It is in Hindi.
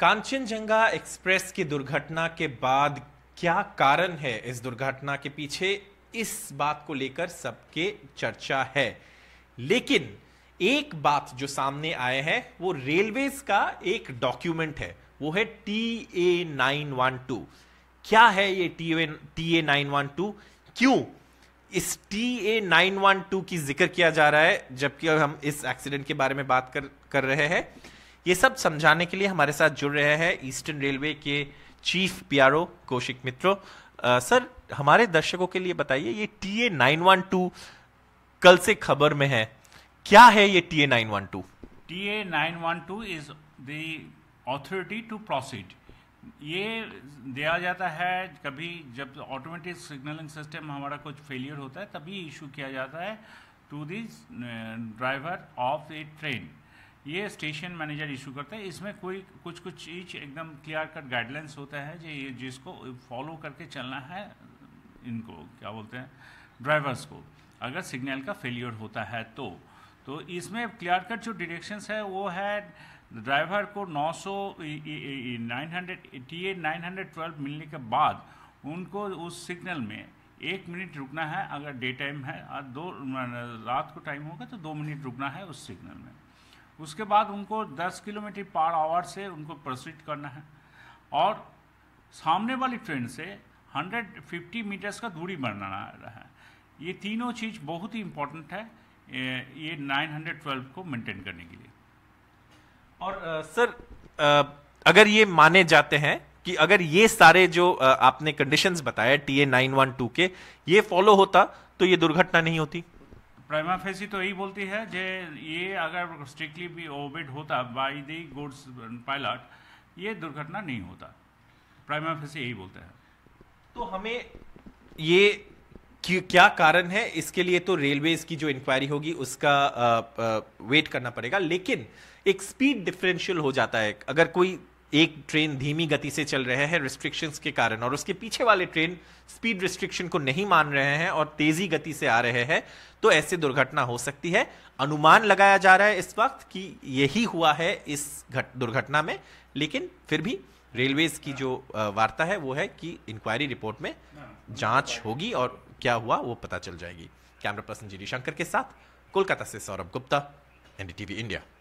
कांचनजंगा एक्सप्रेस की दुर्घटना के बाद क्या कारण है इस दुर्घटना के पीछे इस बात को लेकर सबके चर्चा है लेकिन एक बात जो सामने आए है वो रेलवे का एक डॉक्यूमेंट है वो है T A nine one two क्या है ये T A T A nine one two क्यों इस T A nine one two की जिक्र किया जा रहा है जबकि हम इस एक्सीडेंट के बारे में बात कर कर रहे हैं ये सब समझाने के लिए हमारे साथ जुड़ रहे हैं ईस्टर्न रेलवे के चीफ पी कौशिक मित्रों सर हमारे दर्शकों के लिए बताइए ये T A nine one two कल से खबर में है क्या है ये T A nine one two T A nine one two is the authority to proceed ये दिया जाता है कभी जब ऑटोमेटिक सिग्नलिंग सिस्टम हमारा कुछ फेलियर होता है तभी इशू किया जाता है to this driver of a train ये स्टेशन मैनेजर इशू करता है इसमें कोई कुछ कुछ चीज़ एकदम क्लियर कट गाइडलाइंस होता है जी जिसको फॉलो करके चलना है इनको क्या बोलते हैं ड्राइवर्स को अगर सिग्नल का फेलियर होता है तो तो इसमें क्लियर कट जो डिरेक्शंस है वो है ड्राइवर को 900 900 912 मिलने के बाद उनको उस सिग्नल में एक मिनट रुकना है अगर डे टाइम है और दो रात को टाइम होगा तो दो मिनट रुकना है उस सिग्नल में उसके बाद उनको 10 किलोमीटर पर आवर से उनको प्रोसीड करना है और सामने वाली ट्रेन से 150 मीटर्स का दूरी बनाना है ये तीनों चीज़ बहुत ही इम्पोर्टेंट है ये 912 को मेंटेन करने के लिए और आ, सर आ, अगर ये माने जाते हैं कि अगर ये सारे जो आपने कंडीशंस बताया T A nine one two के ये फॉलो होता तो ये दुर्घटना नहीं होती प्राइमा फेसी तो यही बोलती है जे ये अगर स्ट्रिक्टली भी ओबेड होता बाय द गुड्स पायलट ये दुर्घटना नहीं होता प्राइमा फेसी यही बोलते हैं तो हमें ये क्या कारण है इसके लिए तो रेलवे की जो इंक्वायरी होगी उसका आ, आ, वेट करना पड़ेगा लेकिन एक स्पीड डिफरेंशियल हो जाता है अगर कोई एक ट्रेन धीमी गति से चल रहे हैं रिस्ट्रिक्शंस के कारण और उसके पीछे वाले ट्रेन स्पीड रिस्ट्रिक्शन को नहीं मान रहे हैं और तेजी गति से आ रहे हैं तो ऐसे दुर्घटना हो सकती है अनुमान लगाया जा रहा है इस वक्त कि यही हुआ है इस घट दुर्घटना में लेकिन फिर भी रेलवेज की जो वार्ता है वो है कि इंक्वायरी रिपोर्ट में जांच होगी और क्या हुआ वो पता चल जाएगी कैमरा पर्सन जी शंकर के साथ कोलकाता से सौरभ गुप्ता एनडीटीवी इंडिया